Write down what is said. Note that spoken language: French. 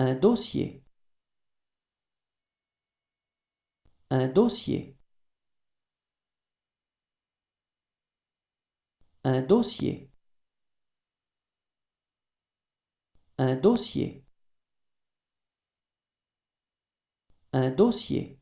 Un dossier. Un dossier. Un dossier. Un dossier. Un dossier.